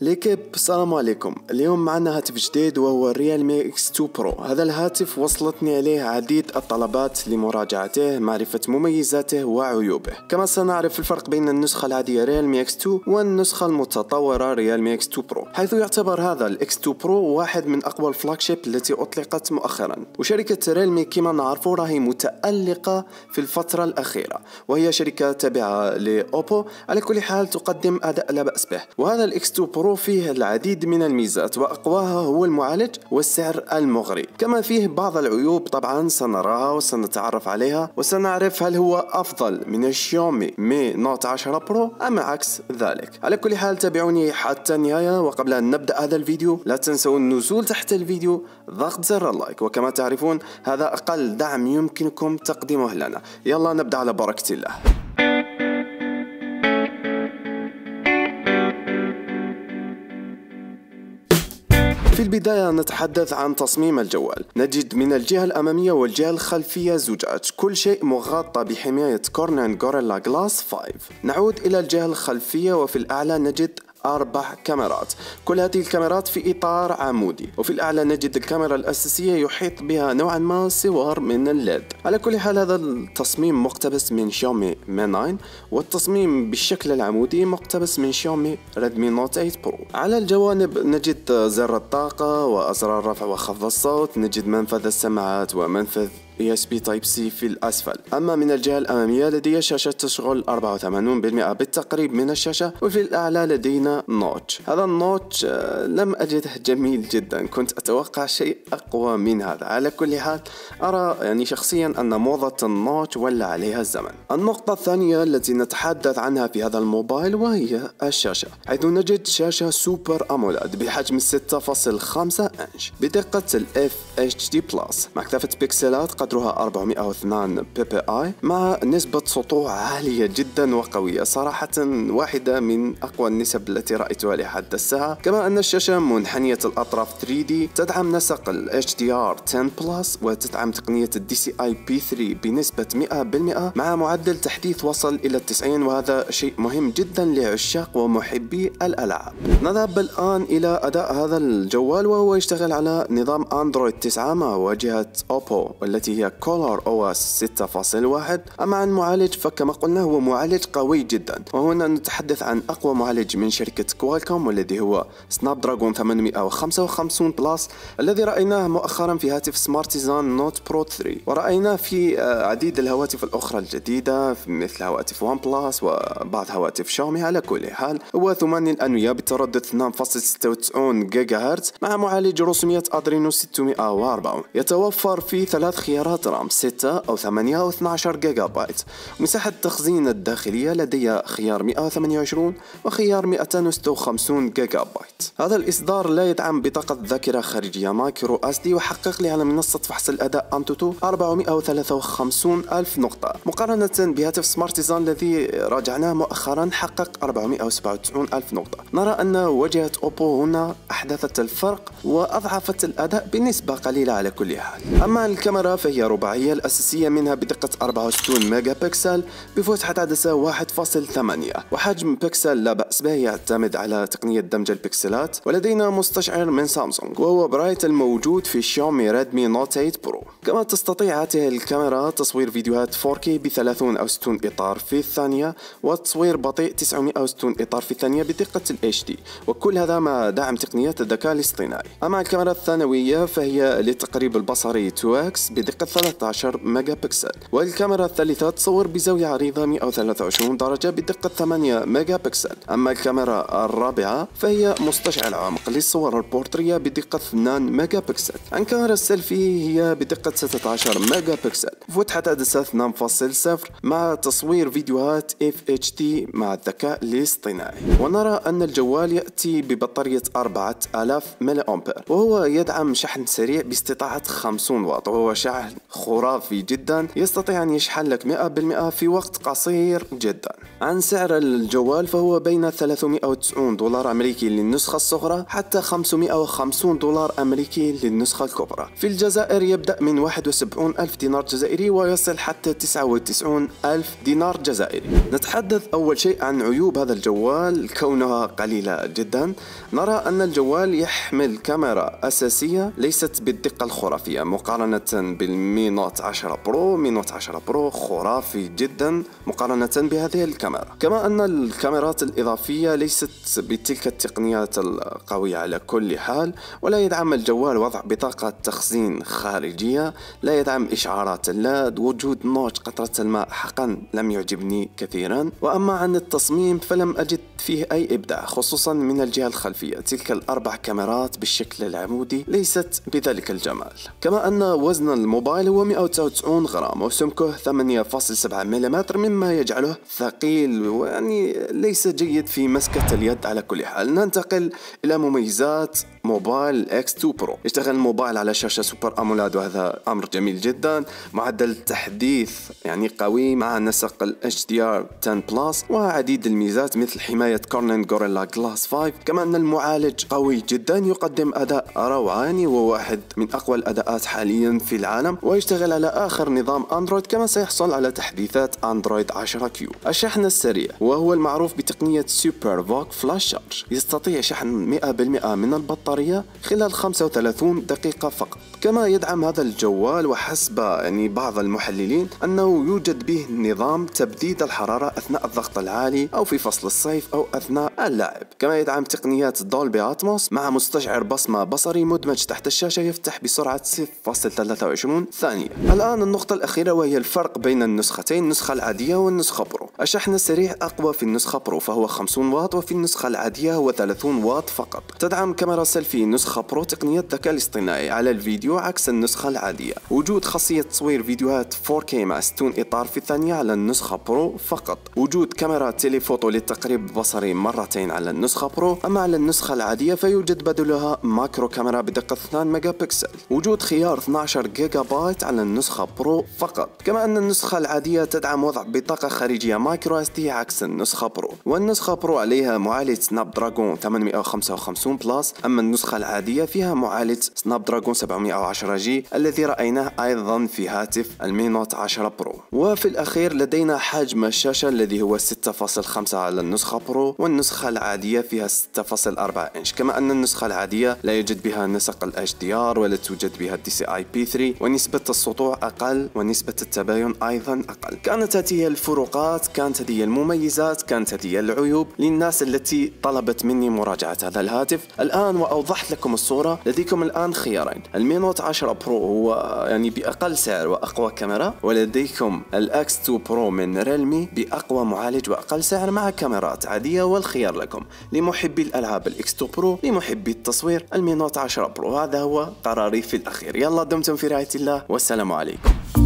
ليكيب السلام عليكم اليوم معنا هاتف جديد وهو ريال مي اكس 2 برو هذا الهاتف وصلتني عليه عديد الطلبات لمراجعته معرفة مميزاته وعيوبه كما سنعرف الفرق بين النسخة العادية ريال مي اكس 2 والنسخة المتطورة ريال مي اكس 2 برو حيث يعتبر هذا الاكس 2 برو واحد من اقوى الفلاكشيب التي اطلقت مؤخرا وشركة ريال مي كما نعرفه راهي متألقة في الفترة الاخيرة وهي شركة تابعة لاوبو على كل حال تقدم اداء لا بأس به وهذا الاكس 2 برو البترو فيه العديد من الميزات وأقواها هو المعالج والسعر المغري كما فيه بعض العيوب طبعا سنراها وسنتعرف عليها وسنعرف هل هو أفضل من الشيومي مي نوت 10 برو أم عكس ذلك على كل حال تابعوني حتى النهاية وقبل أن نبدأ هذا الفيديو لا تنسوا النزول تحت الفيديو ضغط زر اللايك وكما تعرفون هذا أقل دعم يمكنكم تقديمه لنا يلا نبدأ على بركة الله في البداية نتحدث عن تصميم الجوال نجد من الجهة الأمامية والجهة الخلفية زجاج كل شيء مغطى بحماية كورنان غوريلا جلاس 5 نعود إلى الجهة الخلفية وفي الأعلى نجد أربع كاميرات كل هذه الكاميرات في إطار عمودي وفي الأعلى نجد الكاميرا الأساسية يحيط بها نوعا ما صور من الليد على كل حال هذا التصميم مقتبس من شاومي مي 9 والتصميم بالشكل العمودي مقتبس من شاومي ريدمي نوت 8 برو على الجوانب نجد زر الطاقة وأزرار رفع وخفض الصوت نجد منفذ السماعات ومنفذ USB Type C في الأسفل أما من الجهة الأمامية لدي شاشة تشغل 84% بالتقريب من الشاشة وفي الأعلى لدينا نوتش هذا النوتش آه، لم أجده جميل جدا كنت أتوقع شيء أقوى من هذا على كل حال أرى يعني شخصيا أن موضة النوتش ولى عليها الزمن النقطة الثانية التي نتحدث عنها في هذا الموبايل وهي الشاشة حيث نجد شاشة سوبر أمولاد بحجم 6.5 إنش بدقة الـ FHD بلس مع كثافة بكسلات قد قدرها 402 بي بي اي مع نسبة سطوع عالية جدا وقوية صراحة واحدة من أقوى النسب التي رأيتها لحد الساعة كما أن الشاشة منحنية الأطراف 3D تدعم نسق ال HDR 10 بلس وتدعم تقنية ال DCI-P3 3 بنسبة 100% مع معدل تحديث وصل إلى 90 وهذا شيء مهم جدا لعشاق ومحبي الألعاب نذهب الآن إلى أداء هذا الجوال وهو يشتغل على نظام أندرويد 9 مع واجهة أوبو والتي هي كولر او اس 6.1 اما عن معالج فكما قلنا هو معالج قوي جدا وهنا نتحدث عن اقوى معالج من شركة كوالكوم والذي هو سناب دراجون 855 بلس الذي رايناه مؤخرا في هاتف سمارتيزان نوت برو 3 ورايناه في آه، عديد الهواتف الاخرى الجديدة مثل هواتف وان بلس وبعض هواتف شاومي على كل حال هو ثماني الانوية بتردد 2.96 جيجا هرتز مع معالج رسومية ادرينو 640 يتوفر فيه ثلاث خيارات مساحة رام 6 أو 8 أو 12 جيجا بايت مساحة التخزين الداخلية لدي خيار 128 وخيار 256 جيجا بايت هذا الإصدار لا يدعم بطاقة ذاكرة خارجية مايكرو اس دي وحقق لي على منصة فحص الأداء أنتوتو 453 ألف نقطة مقارنة بهاتف سمارتيزان الذي راجعناه مؤخرا حقق 497 ألف نقطة نرى أن واجهة أوبو هنا أحدثت الفرق وأضعفت الأداء بنسبة قليلة على كل حال أما الكاميرا فهي خلفية رباعية الأساسية منها بدقة 64 ميجا بكسل بفتحة عدسة 1.8 وحجم بكسل لا بأس به يعتمد على تقنية دمج البكسلات ولدينا مستشعر من سامسونج وهو برايت الموجود في شاومي ريدمي نوت 8 برو كما تستطيع هذه الكاميرا تصوير فيديوهات 4K ب 30 أو 60 إطار في الثانية وتصوير بطيء 960 إطار في الثانية بدقة ال HD وكل هذا مع دعم تقنيات الذكاء الاصطناعي أما الكاميرا الثانوية فهي للتقريب البصري 2X بدقة 13 ميجا بكسل والكاميرا الثالثة تصور بزاوية عريضة 123 درجة بدقة 8 ميجا بكسل أما الكاميرا الرابعة فهي مستشعل عمق للصور البورترية بدقة 2 ميجا بكسل عن كاميرا السيلفي هي بدقة 16 ميجا بكسل فتحة عدسة 2.0 مع تصوير فيديوهات FHD مع الذكاء الاصطناعي ونرى أن الجوال يأتي ببطارية 4000 ملي أمبير وهو يدعم شحن سريع باستطاعة 50 واط وهو شحن خرافي جدا يستطيع أن يشحن لك 100% في وقت قصير جدا عن سعر الجوال فهو بين 390 دولار أمريكي للنسخة الصغرى حتى 550 دولار أمريكي للنسخة الكبرى في الجزائر يبدأ من 71 ألف دينار جزائري ويصل حتى 99 ألف دينار جزائري نتحدث أول شيء عن عيوب هذا الجوال كونها قليلة جدا نرى أن الجوال يحمل كاميرا أساسية ليست بالدقة الخرافية مقارنة بال المي نوت 10 برو مي نوت 10 برو خرافي جدا مقارنة بهذه الكاميرا كما أن الكاميرات الإضافية ليست بتلك التقنيات القوية على كل حال ولا يدعم الجوال وضع بطاقة تخزين خارجية لا يدعم إشعارات اللاد وجود نوت قطرة الماء حقا لم يعجبني كثيرا وأما عن التصميم فلم أجد فيه أي إبداع خصوصا من الجهة الخلفية تلك الأربع كاميرات بالشكل العمودي ليست بذلك الجمال كما أن وزن الموبايل الموبايل هو 199 غرام وسمكه 8.7 ملم مما يجعله ثقيل ويعني ليس جيد في مسكة اليد على كل حال ننتقل إلى مميزات موبايل اكس 2 برو يشتغل الموبايل على شاشه سوبر امولاد وهذا امر جميل جدا معدل التحديث يعني قوي مع نسق ال ار 10 بلس وعديد الميزات مثل حمايه كورنين غوريلا جلاس 5 كما ان المعالج قوي جدا يقدم اداء روعاني وواحد من اقوى الاداءات حاليا في العالم ويشتغل على اخر نظام اندرويد كما سيحصل على تحديثات اندرويد 10 كيو الشحن السريع وهو المعروف بتقنيه سوبر فوك فلاش شارج يستطيع شحن 100% من البطاريه الطارية خلال 35 دقيقة فقط كما يدعم هذا الجوال وحسب يعني بعض المحللين أنه يوجد به نظام تبديد الحرارة أثناء الضغط العالي أو في فصل الصيف أو أثناء اللعب كما يدعم تقنيات دولبي أتموس مع مستشعر بصمة بصري مدمج تحت الشاشة يفتح بسرعة 0.23 ثانية الآن النقطة الأخيرة وهي الفرق بين النسختين النسخة العادية والنسخة برو الشحن السريع أقوى في النسخة برو فهو 50 واط وفي النسخة العادية هو 30 واط فقط تدعم كاميرا سيلفي في نسخة برو تقنية الذكاء الاصطناعي على الفيديو عكس النسخة العادية وجود خاصية تصوير فيديوهات 4K مع 60 إطار في الثانية على النسخة برو فقط وجود كاميرا تيليفوتو للتقريب البصري مرتين على النسخة برو أما على النسخة العادية فيوجد بدلها ماكرو كاميرا بدقة 2 ميجا بكسل وجود خيار 12 جيجا بايت على النسخة برو فقط كما أن النسخة العادية تدعم وضع بطاقة خارجية مايكرو اس دي عكس النسخة برو والنسخة برو عليها معالج سناب دراجون 855 بلس أما النسخة العادية فيها معالج سناب دراجون 710 جي الذي رأيناه أيضا في هاتف المينوت 10 برو وفي الأخير لدينا حجم الشاشة الذي هو 6.5 على النسخة برو والنسخة العادية فيها 6.4 إنش كما أن النسخة العادية لا يوجد بها نسق ال HDR ولا توجد بها الدي سي اي بي 3 ونسبة السطوع أقل ونسبة التباين أيضا أقل كانت هذه هي الفروقات كانت هذه هي المميزات كانت هذه هي العيوب للناس التي طلبت مني مراجعة هذا الهاتف الآن وأ أوضحت لكم الصورة لديكم الآن خيارين المينوت 10 برو هو يعني بأقل سعر وأقوى كاميرا ولديكم الأكس 2 برو من ريلمي بأقوى معالج وأقل سعر مع كاميرات عادية والخيار لكم لمحبي الألعاب الإكس 2 برو لمحبي التصوير المينوت 10 برو هذا هو قراري في الأخير يلا دمتم في رعاية الله والسلام عليكم